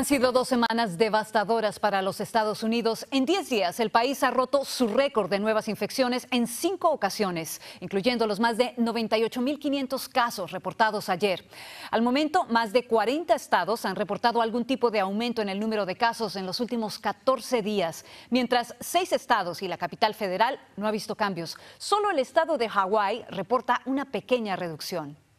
Han sido dos semanas devastadoras para los Estados Unidos. En 10 días, el país ha roto su récord de nuevas infecciones en cinco ocasiones, incluyendo los más de 98.500 casos reportados ayer. Al momento, más de 40 estados han reportado algún tipo de aumento en el número de casos en los últimos 14 días, mientras seis estados y la capital federal no ha visto cambios. Solo el estado de Hawái reporta una pequeña reducción.